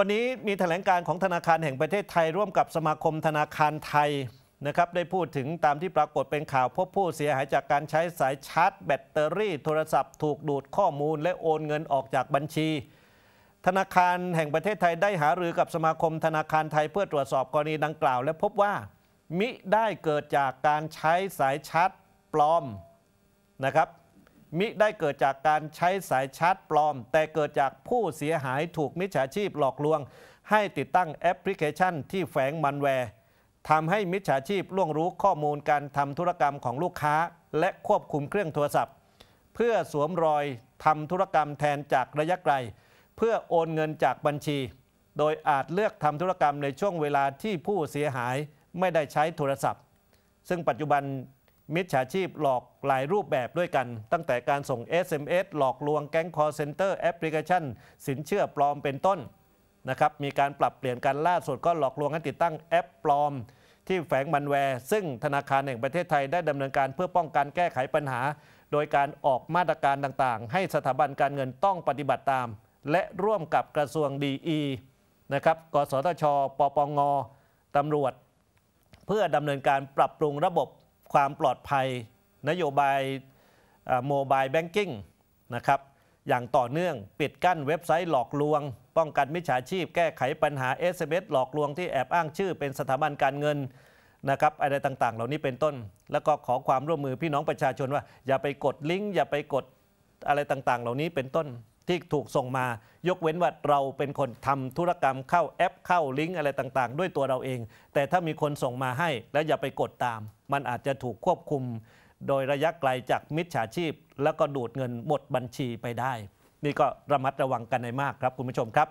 วันนี้มีแถลงการของธนาคารแห่งประเทศไทยร่วมกับสมาคมธนาคารไทยนะครับได้พูดถึงตามที่ปรากฏเป็นข่าว พบผู้เสียหายจากการใช้สายชาร์จแบตเตอรี่โทรศัพท์ถูกดูดข้อมูล และโอนเงินออกจากบัญชี ธนาคารแห่งประเทศไทยได้หารือกับสมาคมธนาคารไทยเพื่อตรวจสอบกรณีดังกล่าวและพบว่ามิได้เกิดจากการใช้สายชาร์จปลอมนะครับมิได้เกิดจากการใช้สายชาร์จปลอม แต่เกิดจากผู้เสียหายถูกมิจฉาชีพหลอกลวงให้ติดตั้งแอปพลิเคชัน ที่แฝงมันแวร์ทำให้มิจฉาชีพล่วงรู้ข้อมูลการทำธุรกรรมของลูกค้า และควบคุมเครื่องโทรศัพท์ เพื่อสวมรอยทำธุรกรรมแทนจากระยะไกล เพื่อโอนเงินจากบัญชี โดยอาจเลือกทำธุรกรรมในช่วงเวลาที่ผู้เสียหาย ไม่ได้ใช้โทรศัพท์ ซึ่งปัจจุบันมิจฉาชีพหลอกหลายรูปแบบด้วยกัน ตั้งแต่การส่ง SMS หลอกลวงแก๊งคอร์เซนเตอร์แอปพลิเคชันสินเชื่อปลอมเป็นต้นนะครับมีการปรับเปลี่ยนการล่าสุดก็หลอกลวงให้ติดตั้งแอปปลอม ที่แฝงมันแวร์ซึ่งธนาคารแห่งประเทศไทยได้ดำเนินการเพื่อป้องกันแก้ไขปัญหา โดยการออกมาตรการต่างๆ ให้สถาบันการเงินต้องปฏิบัติตามและร่วมกับกระทรวงดีนะครับกสทชปปงตำรวจ เพื่อดำเนินการปรับปรุงระบบความปลอดภัยนโยบายโมบายแบงกิ้งนะครับอย่างต่อเนื่อง ปิดกั้นเว็บไซต์หลอกลวง ป้องกันมิจฉาชีพแก้ไขปัญหา SMS หลอกลวงที่แอบอ้างชื่อ เป็นสถาบันการเงินนะครับอะไรต่างๆ เหล่านี้เป็นต้น แล้วก็ขอความร่วมมือพี่น้องประชาชนว่า อย่าไปกดลิงก์อย่าไปกดอะไรต่างๆ เหล่านี้เป็นต้นที่ถูกส่งมา ยกเว้นว่าเราเป็นคนทำธุรกรรมเข้าแอปเข้าลิงก์อะไรต่างๆ ด้วยตัวเราเอง แต่ถ้ามีคนส่งมาให้แล้วอย่าไปกดตาม มันอาจจะถูกควบคุม โดยระยะไกลจากมิจฉาชีพ แล้วก็ดูดเงินหมดบัญชีไปได้ นี่ก็ระมัดระวังกันในมากครับ คุณผู้ชมครับ